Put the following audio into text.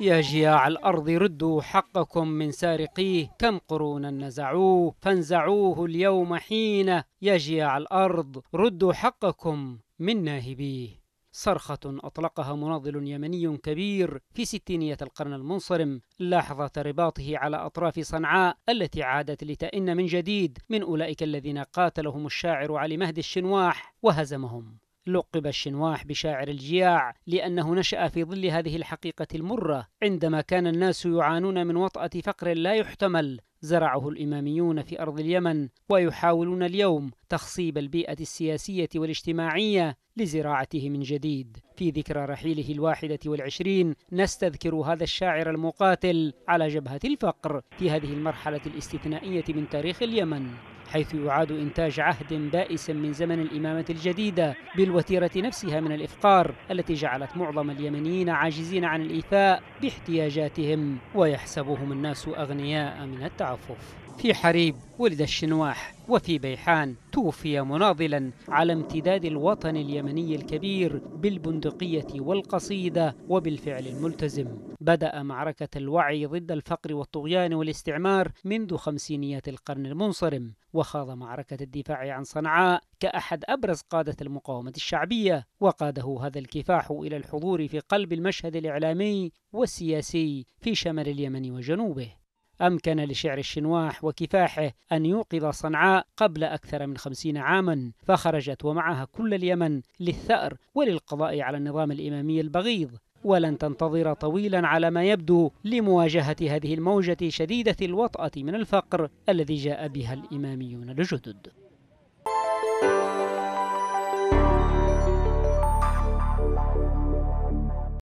يا جياع الأرض ردوا حقكم من سارقيه كم قرونا نزعوه فانزعوه اليوم حين يا جياع الأرض ردوا حقكم من ناهبيه صرخة أطلقها مناضل يمني كبير في ستينية القرن المنصرم لحظة رباطه على أطراف صنعاء التي عادت لتئن من جديد من أولئك الذين قاتلهم الشاعر علي مهدي الشنواح وهزمهم لقب الشنواح بشاعر الجياع لأنه نشأ في ظل هذه الحقيقة المرة عندما كان الناس يعانون من وطأة فقر لا يحتمل زرعه الإماميون في أرض اليمن ويحاولون اليوم تخصيب البيئة السياسية والاجتماعية لزراعته من جديد في ذكرى رحيله الواحدة والعشرين نستذكر هذا الشاعر المقاتل على جبهة الفقر في هذه المرحلة الاستثنائية من تاريخ اليمن حيث يعاد إنتاج عهد بائس من زمن الإمامة الجديدة بالوتيرة نفسها من الإفقار التي جعلت معظم اليمنيين عاجزين عن الإيفاء باحتياجاتهم ويحسبهم الناس أغنياء من التعفف في حريب ولد الشنواح وفي بيحان توفي مناضلا على امتداد الوطن اليمني الكبير بالبندقية والقصيدة وبالفعل الملتزم بدأ معركة الوعي ضد الفقر والطغيان والاستعمار منذ خمسينيات القرن المنصرم وخاض معركة الدفاع عن صنعاء كأحد أبرز قادة المقاومة الشعبية وقاده هذا الكفاح إلى الحضور في قلب المشهد الإعلامي والسياسي في شمال اليمن وجنوبه أمكن لشعر الشنواح وكفاحه أن يوقظ صنعاء قبل أكثر من خمسين عاما فخرجت ومعها كل اليمن للثأر وللقضاء على النظام الإمامي البغيض ولن تنتظر طويلا على ما يبدو لمواجهة هذه الموجة شديدة الوطأة من الفقر الذي جاء بها الإماميون الجدد